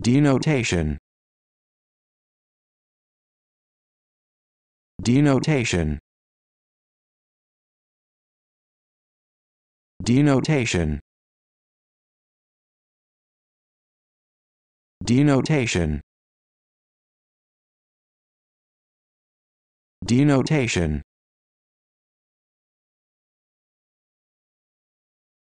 Denotation Denotation Denotation Denotation Denotation